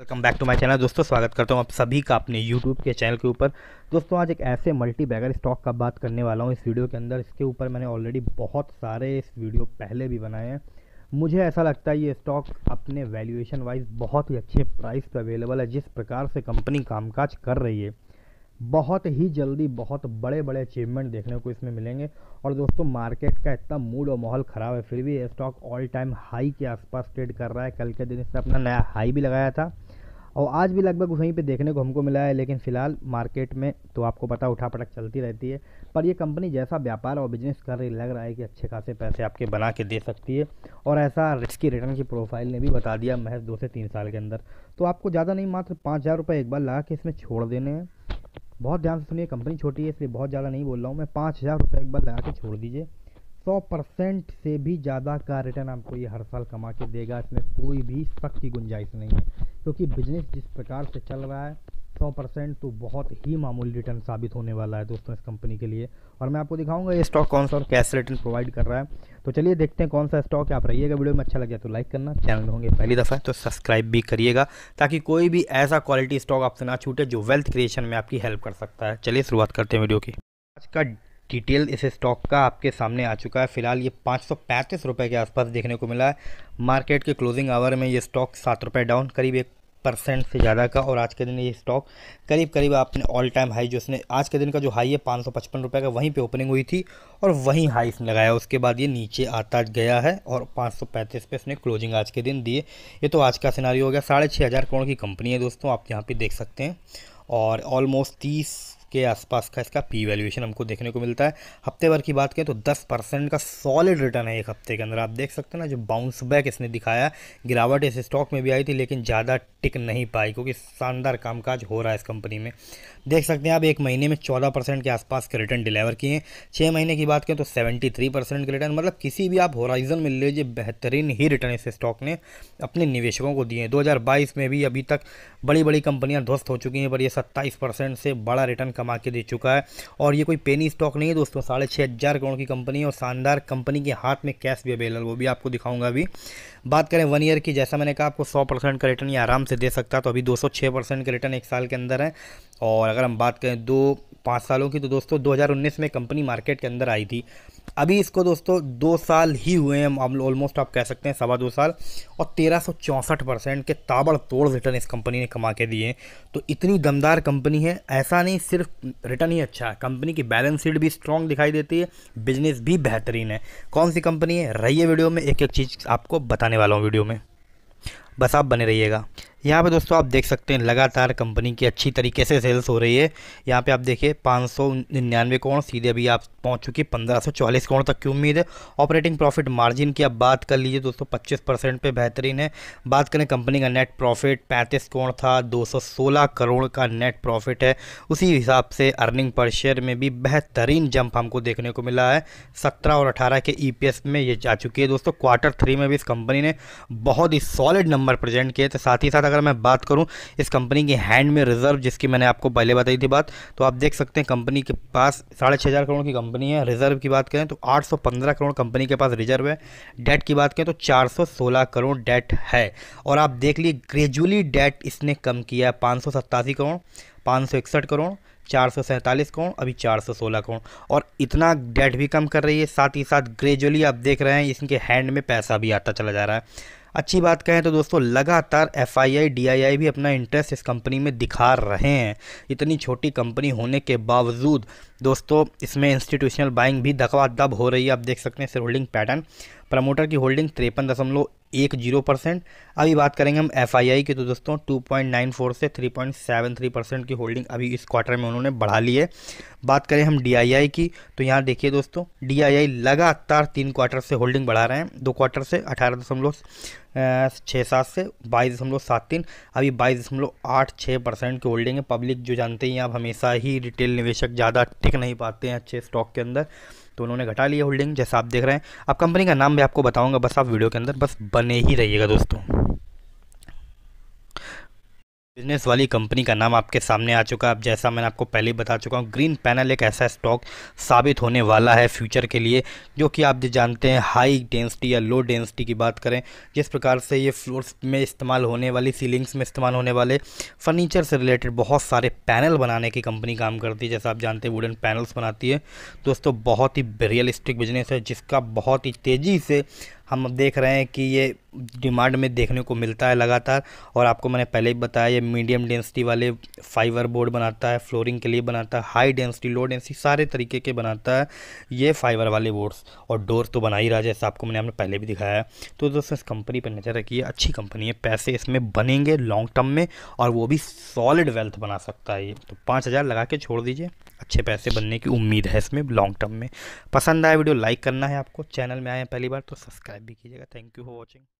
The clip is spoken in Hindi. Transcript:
welcome back to my channel दोस्तों स्वागत करता हूं आप सभी का अपने यूट्यूब के चैनल के ऊपर दोस्तों आज एक ऐसे मल्टी बैगर स्टॉक का बात करने वाला हूं इस वीडियो के अंदर इसके ऊपर मैंने ऑलरेडी बहुत सारे इस वीडियो पहले भी बनाए हैं मुझे ऐसा लगता है ये स्टॉक अपने वैल्यूएशन वाइज बहुत ही अच्छे प्राइस पर अवेलेबल है जिस प्रकार से कंपनी कामकाज कर रही है बहुत ही जल्दी बहुत बड़े बड़े अचीवमेंट देखने को इसमें मिलेंगे और दोस्तों मार्केट का इतना मूड और माहौल ख़राब है फिर भी ये स्टॉक ऑल टाइम हाई के आसपास ट्रेड कर रहा है कल के दिन इसने अपना नया हाई भी लगाया था और आज भी लगभग वहीं पे देखने को हमको मिला है लेकिन फ़िलहाल मार्केट में तो आपको पता उठा पटक चलती रहती है पर यह कंपनी जैसा व्यापार और बिजनेस कर रही लग रहा है कि अच्छे खासे पैसे आपके बना के दे सकती है और ऐसा रिस्की रिटर्न की प्रोफाइल ने भी बता दिया महज दो से तीन साल के अंदर तो आपको ज़्यादा नहीं मात्र पाँच हज़ार रुपये एक बार लगा के इसमें छोड़ देने हैं बहुत ध्यान से सुनिए कंपनी छोटी है इसलिए बहुत ज़्यादा नहीं बोल रहा हूँ मैं पाँच हज़ार रुपये एक बार लगा के छोड़ दीजिए सौ परसेंट से भी ज़्यादा का रिटर्न आपको ये हर साल कमा के देगा इसमें कोई भी शक की गुंजाइश नहीं है क्योंकि बिजनेस जिस प्रकार से चल रहा है सौ परसेंट तो बहुत ही मामूली रिटर्न साबित होने वाला है दोस्तों इस कंपनी के लिए और मैं आपको दिखाऊंगा ये स्टॉक कौन सा और कैसे रिटर्न प्रोवाइड कर रहा है तो चलिए देखते हैं कौन सा स्टॉक है आप रहिएगा वीडियो में अच्छा लगे तो लाइक करना चैनल में होंगे पहली दफ़ा तो सब्सक्राइब भी करिएगा ताकि कोई भी ऐसा क्वालिटी स्टॉक आपसे ना छूटे जो वेल्थ क्रिएशन में आपकी हेल्प कर सकता है चलिए शुरुआत करते हैं वीडियो की आज का डिटेल इस स्टॉक का आपके सामने आ चुका है फिलहाल ये पाँच सौ पैंतीस रुपये के आसपास देखने को मिला है मार्केट के क्लोजिंग आवर में ये स्टॉक सात रुपये डाउन करीब एक परसेंट से ज़्यादा का और आज के दिन ये स्टॉक करीब करीब आपने ऑल टाइम हाई जो इसने आज के दिन का जो हाई है पाँच सौ पचपन रुपये का वहीं पे ओपनिंग हुई थी और वहीं हाई इसने लगाया उसके बाद ये नीचे आता गया है और पाँच सौ पैंतीस पे इसने क्लोजिंग आज के दिन दिए ये तो आज का सिनारी हो गया साढ़े छः हज़ार करोड़ की कंपनी है दोस्तों आप यहाँ पर देख सकते हैं और ऑलमोस्ट तीस के आसपास का इसका पी वैल्यूएशन हमको देखने को मिलता है हफ्ते भर की बात करें तो दस परसेंट का सॉलिड रिटर्न है एक हफ्ते के अंदर आप देख सकते हैं ना जो बाउंस बैक इसने दिखाया गिरावट इस स्टॉक में भी आई थी लेकिन ज़्यादा टिक नहीं पाई क्योंकि शानदार कामकाज हो रहा है इस कंपनी में देख सकते हैं आप एक महीने में चौदह परसेंट के आसपास के रिटर्न डिलीवर किए हैं छः महीने की बात करें तो सेवेंटी थ्री परसेंट के रिटर्न मतलब किसी भी आप होराइजन में ले लीजिए बेहतरीन ही रिटर्न इस स्टॉक ने अपने निवेशकों को दिए हैं दो में भी अभी तक बड़ी बड़ी कंपनियाँ ध्वस्त हो चुकी हैं पर यह सत्ताईस से बड़ा रिटर्न कमा के दे चुका है और ये कोई पेनी स्टॉक नहीं है दोस्तों साढ़े छः हज़ार करोड़ की कंपनी और शानदार कंपनी के हाथ में कैश भी अवेलेबल वो भी आपको दिखाऊंगा अभी बात करें वन ईयर की जैसा मैंने कहा आपको सौ परसेंट का रिटर्न ये आराम से दे सकता है तो अभी दो सौ छः परसेंट का रिटर्न एक साल के अंदर है और अगर हम बात करें दो पाँच सालों की तो दोस्तों 2019 में कंपनी मार्केट के अंदर आई थी अभी इसको दोस्तों दो साल ही हुए हैं हम ऑलमोस्ट आप कह सकते हैं सवा दो साल और तेरह परसेंट के ताबड़तोड़ रिटर्न इस कंपनी ने कमा के दिए तो इतनी दमदार कंपनी है ऐसा नहीं सिर्फ रिटर्न ही अच्छा है कंपनी की बैलेंस शीट भी स्ट्रांग दिखाई देती है बिजनेस भी बेहतरीन है कौन सी कंपनी है रहिए वीडियो में एक एक चीज़ आपको बताने वाला हूँ वीडियो में बस आप बने रहिएगा यहाँ पे दोस्तों आप देख सकते हैं लगातार कंपनी की अच्छी तरीके से सेल्स हो रही है यहाँ पे आप देखिए पाँच सौ निन्यानवे करोड़ सीधे अभी आप पहुँच चुकी है पंद्रह सौ चालीस करोड़ तक की उम्मीद है ऑपरेटिंग प्रॉफिट मार्जिन की आप बात कर लीजिए दोस्तों पच्चीस परसेंट पर बेहतरीन है बात करें कंपनी का नेट प्रॉफिट पैंतीस करोड़ था दो सौ सोलह करोड़ का नेट प्रॉफिट है उसी हिसाब से अर्निंग पर शेयर में भी बेहतरीन जंप हमको देखने को मिला है सत्रह और अठारह के ई e में ये जा चुकी है दोस्तों क्वार्टर थ्री में भी इस कंपनी ने बहुत ही सॉलिड नंबर प्रजेंट किए थे साथ ही साथ अगर मैं बात करूँ इस कंपनी की हैंड में रिजर्व जिसकी मैंने आपको पहले बताई थी बात तो आप देख सकते हैं कंपनी के पास साढ़े छः हज़ार करोड़ की कंपनी है रिजर्व की बात करें तो आठ सौ पंद्रह करोड़ कंपनी के पास रिजर्व है डेट की बात करें तो चार सौ सोलह करोड़ डेट है और आप देख लीजिए ग्रेजुअली डेट इसने कम किया है पाँच सौ सत्तासी करोड़ पाँच सौ इकसठ करोड़ चार सौ सैंतालीस करोड़ अभी चार सौ सोलह करोड़ और इतना डेट भी कम कर रही है साथ ही साथ ग्रेजुअली आप देख रहे हैं इसके हैंड में पैसा भी आता चला जा रहा है अच्छी बात कहें तो दोस्तों लगातार F I I D I आई भी अपना इंटरेस्ट इस कंपनी में दिखा रहे हैं इतनी छोटी कंपनी होने के बावजूद दोस्तों इसमें इंस्टीट्यूशनल बाइंग भी दखवा दब हो रही है आप देख सकते हैं सिर्फ होल्डिंग पैटर्न प्रमोटर की होल्डिंग तिरपन दशमलव एक जीरो परसेंट अभी बात करेंगे हम आई की तो दोस्तों 2.94 से 3.73 परसेंट की होल्डिंग अभी इस क्वार्टर में उन्होंने बढ़ा ली है बात करें हम आई की तो यहाँ देखिए दोस्तों आई लगातार तीन क्वार्टर से होल्डिंग बढ़ा रहे हैं दो क्वार्टर से अठारह दशमलव छः सात से बाईस दशमलव सात तीन अभी बाईस दशमलव आठ छः परसेंट की होल्डिंग है पब्लिक जो जानते हैं आप हमेशा ही रिटेल निवेशक ज़्यादा टिक नहीं पाते हैं अच्छे स्टॉक के अंदर तो उन्होंने घटा लिया होल्डिंग जैसा आप देख रहे हैं अब कंपनी का नाम भी आपको बताऊँगा बस आप वीडियो के अंदर बस बने ही रहिएगा दोस्तों बिजनेस वाली कंपनी का नाम आपके सामने आ चुका है अब जैसा मैंने आपको पहले बता चुका हूँ ग्रीन पैनल एक ऐसा स्टॉक साबित होने वाला है फ्यूचर के लिए जो कि आप जो जानते हैं हाई डेंसिटी या लो डेंसिटी की बात करें जिस प्रकार से ये फ्लोर्स में इस्तेमाल होने वाली सीलिंग्स में इस्तेमाल होने वाले फर्नीचर से रिलेटेड बहुत सारे पैनल बनाने की कंपनी काम करती है जैसा आप जानते हैं वुडन पैनल्स बनाती है दोस्तों बहुत ही रियलिस्टिक बिजनेस है जिसका बहुत ही तेज़ी से हम देख रहे हैं कि ये डिमांड में देखने को मिलता है लगातार और आपको मैंने पहले ही बताया ये मीडियम डेंसिटी वाले फाइबर बोर्ड बनाता है फ्लोरिंग के लिए बनाता है हाई डेंसिटी लो डेंसिटी सारे तरीके के बनाता है ये फाइबर वाले बोर्ड्स और डोर तो बना ही रहा जैसे आपको मैंने हमने पहले भी दिखाया है तो दोस्तों इस कंपनी पर नज़र रखिए अच्छी कंपनी है पैसे इसमें बनेंगे लॉन्ग टर्म में और वो भी सॉलिड वेल्थ बना सकता है ये तो पाँच लगा के छोड़ दीजिए अच्छे पैसे बनने की उम्मीद है इसमें लॉन्ग टर्म में पसंद आया वीडियो लाइक करना है आपको चैनल में आए हैं पहली बार तो सब्सक्राइब सब्सक्राइब भी कीजिएगा थैंक यू फॉर वॉचिंग